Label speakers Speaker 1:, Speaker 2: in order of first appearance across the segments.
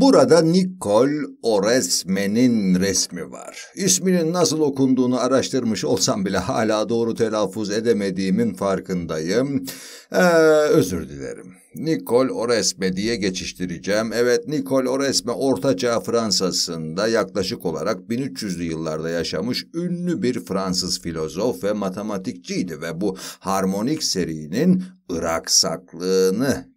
Speaker 1: Burada Nikol Oresmen'in resmi var. İsminin nasıl okunduğunu araştırmış olsam bile hala doğru telaffuz edemediğimin farkındayım. Ee, özür dilerim. Nikol Oresme diye geçiştireceğim. Evet Nikol Oresme Ortaçağ Fransa'sında yaklaşık olarak 1300'lü yıllarda yaşamış ünlü bir Fransız filozof ve matematikçiydi ve bu harmonik serinin Irak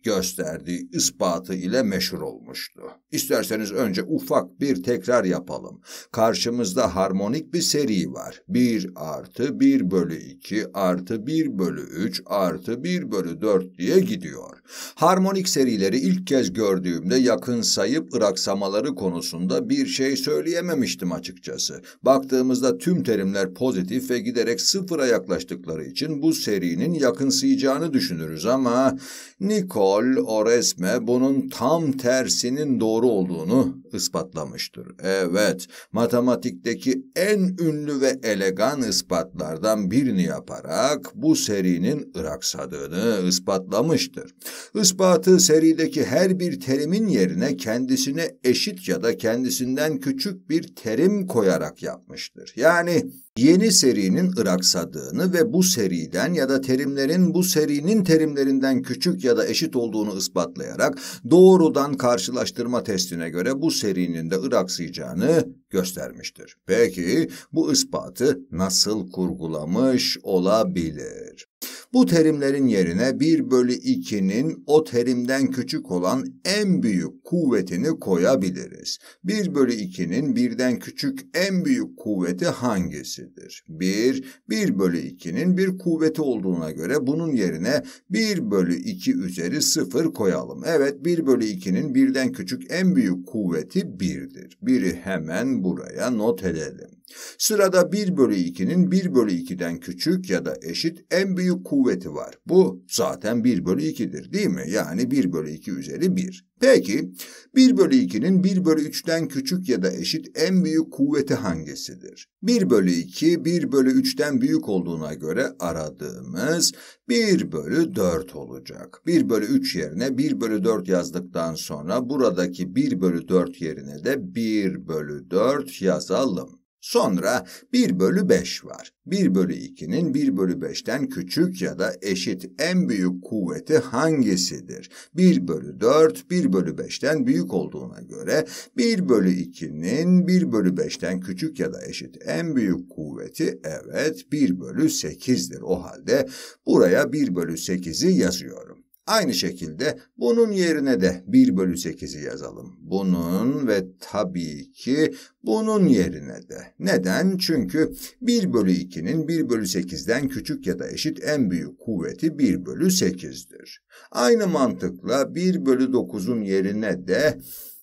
Speaker 1: gösterdiği ispatı ile meşhur olmuştu. İsterseniz önce ufak bir tekrar yapalım. Karşımızda harmonik bir seri var. 1 artı 1 bölü 2 artı 1 bölü 3 artı 1 bölü 4 diye gidiyor. Harmonik serileri ilk kez gördüğümde yakın sayıp ıraksamaları konusunda bir şey söyleyememiştim açıkçası. Baktığımızda tüm terimler pozitif ve giderek sıfıra yaklaştıkları için bu serinin yakınsayacağını düşünüyorum düşünürüz ama Nikol Oresme bunun tam tersinin doğru olduğunu ispatlamıştır. Evet, matematikteki en ünlü ve elegan ispatlardan birini yaparak bu serinin ıraksadığını ispatlamıştır. Ispatı serideki her bir terimin yerine kendisine eşit ya da kendisinden küçük bir terim koyarak yapmıştır. Yani yeni serinin Iraksadığını ve bu seriden ya da terimlerin bu serinin terimlerinden küçük ya da eşit olduğunu ispatlayarak doğrudan karşılaştırma testine göre bu serinin de Iraksayacağını göstermiştir. Peki bu ispatı nasıl kurgulamış olabilir? Bu terimlerin yerine 1 bölü 2'nin o terimden küçük olan en büyük kuvvetini koyabiliriz. 1 bölü 2'nin birden küçük en büyük kuvveti hangisidir? 1, 1 bölü 2'nin bir kuvveti olduğuna göre bunun yerine 1 bölü 2 üzeri 0 koyalım. Evet 1 bölü 2'nin birden küçük en büyük kuvveti 1'dir. Biri hemen buraya not edelim. Sırada 1 bölü 2'nin 1 bölü 2'den küçük ya da eşit en büyük kuvveti var. Bu zaten 1 bölü 2'dir değil mi? Yani 1 bölü 2 üzeri 1. Peki 1 bölü 2'nin 1 bölü 3'ten küçük ya da eşit en büyük kuvveti hangisidir? 1 bölü 2 1 bölü 3'ten büyük olduğuna göre aradığımız 1 bölü 4 olacak. 1 bölü 3 yerine 1 bölü 4 yazdıktan sonra buradaki 1 bölü 4 yerine de 1 bölü 4 yazalım. Sonra 1 bölü 5 var. 1 bölü 2'nin 1 bölü 5'ten küçük ya da eşit en büyük kuvveti hangisidir? 1 bölü 4, 1 bölü 5'ten büyük olduğuna göre 1 bölü 2'nin 1 bölü 5'ten küçük ya da eşit en büyük kuvveti evet 1 bölü 8'dir. O halde buraya 1 bölü 8'i yazıyorum. Aynı şekilde bunun yerine de 1 bölü 8'i yazalım. Bunun ve tabii ki bunun yerine de. Neden? Çünkü 1 bölü 2'nin 1 bölü 8'den küçük ya da eşit en büyük kuvveti 1 bölü 8'dir. Aynı mantıkla 1 bölü 9'un yerine de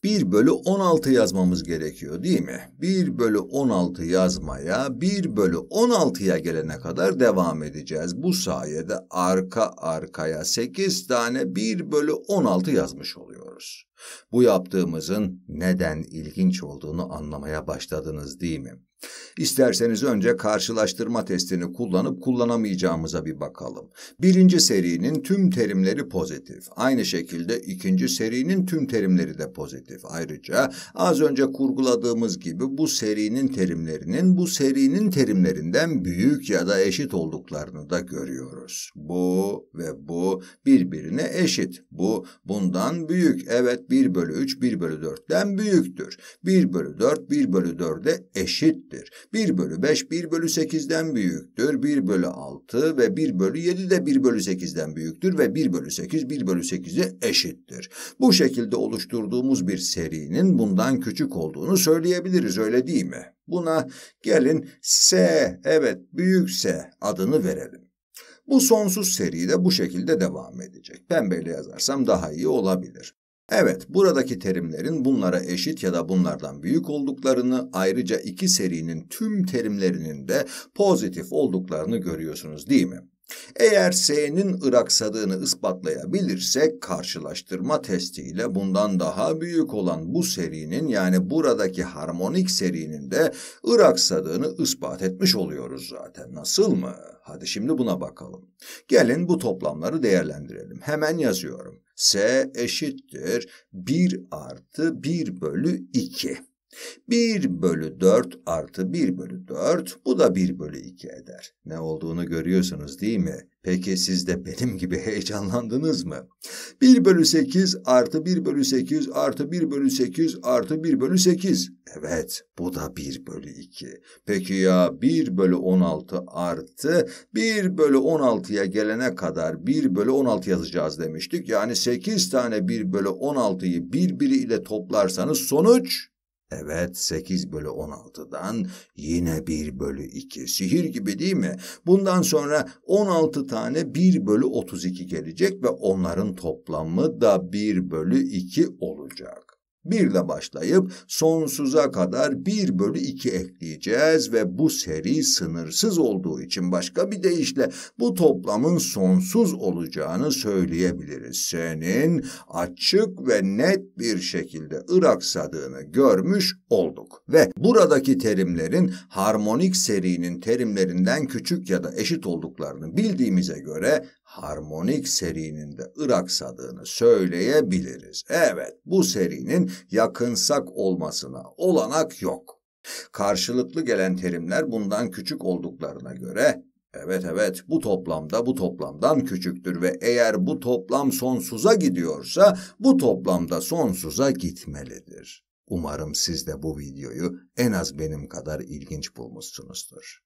Speaker 1: 1 bölü 16 yazmamız gerekiyor değil mi? 1 bölü 16 yazmaya 1 bölü 16'ya gelene kadar devam edeceğiz. Bu sayede arka arkaya 8 tane 1 bölü 16 yazmış oluyoruz. Bu yaptığımızın neden ilginç olduğunu anlamaya başladınız değil mi? İsterseniz önce karşılaştırma testini kullanıp kullanamayacağımıza bir bakalım. Birinci serinin tüm terimleri pozitif. Aynı şekilde ikinci serinin tüm terimleri de pozitif. Ayrıca az önce kurguladığımız gibi bu serinin terimlerinin bu serinin terimlerinden büyük ya da eşit olduklarını da görüyoruz. Bu ve bu birbirine eşit. Bu bundan büyük. Evet 1 bölü 3 1 bölü 4'ten büyüktür. 1 bölü 4 1 bölü 4'e eşittir. 1 bölü 5 1 bölü 8'den büyüktür. 1 bölü 6 ve 1 bölü 7 de 1 bölü 8'den büyüktür ve 1 bölü 8 1 bölü 8'e eşittir. Bu şekilde oluşturduğumuz bir serinin bundan küçük olduğunu söyleyebiliriz öyle değil mi? Buna gelin S evet büyük S adını verelim. Bu sonsuz seri de bu şekilde devam edecek. Pembeyle yazarsam daha iyi olabilir. Evet, buradaki terimlerin bunlara eşit ya da bunlardan büyük olduklarını, ayrıca iki serinin tüm terimlerinin de pozitif olduklarını görüyorsunuz değil mi? Eğer S'nin ıraksadığını ispatlayabilirsek karşılaştırma testiyle bundan daha büyük olan bu serinin yani buradaki harmonik serinin de ıraksadığını ispat etmiş oluyoruz zaten. Nasıl mı? Hadi şimdi buna bakalım. Gelin bu toplamları değerlendirelim. Hemen yazıyorum. S eşittir 1 artı 1 bölü 2. 1 bölü 4 artı 1 bölü 4 bu da 1 bölü 2 eder. Ne olduğunu görüyorsunuz değil mi? Peki siz de benim gibi heyecanlandınız mı? 1 bölü 8 artı 1 bölü 8 artı 1 bölü 8 artı 1 bölü 8. Evet bu da 1 bölü 2. Peki ya 1 bölü 16 artı 1 bölü 16'ya gelene kadar 1 bölü 16 yazacağız demiştik. Yani 8 tane 1 bölü 16'yı birbiri ile toplarsanız sonuç Evet 8 bölü 16'dan yine 1 bölü 2. Sihir gibi değil mi? Bundan sonra 16 tane 1 bölü 32 gelecek ve onların toplamı da 1 bölü 2 olacak. 1'le başlayıp sonsuza kadar 1 bölü 2 ekleyeceğiz ve bu seri sınırsız olduğu için başka bir deyişle bu toplamın sonsuz olacağını söyleyebiliriz. Senin açık ve net bir şekilde ıraksadığını görmüş olduk ve buradaki terimlerin harmonik serinin terimlerinden küçük ya da eşit olduklarını bildiğimize göre harmonik serinin de ıraksadığını söyleyebiliriz. Evet, bu serinin yakınsak olmasına olanak yok. Karşılıklı gelen terimler bundan küçük olduklarına göre Evet evet bu toplamda bu toplamdan küçüktür ve eğer bu toplam sonsuza gidiyorsa bu toplamda sonsuza gitmelidir. Umarım siz de bu videoyu en az benim kadar ilginç bulmuşsunuzdur.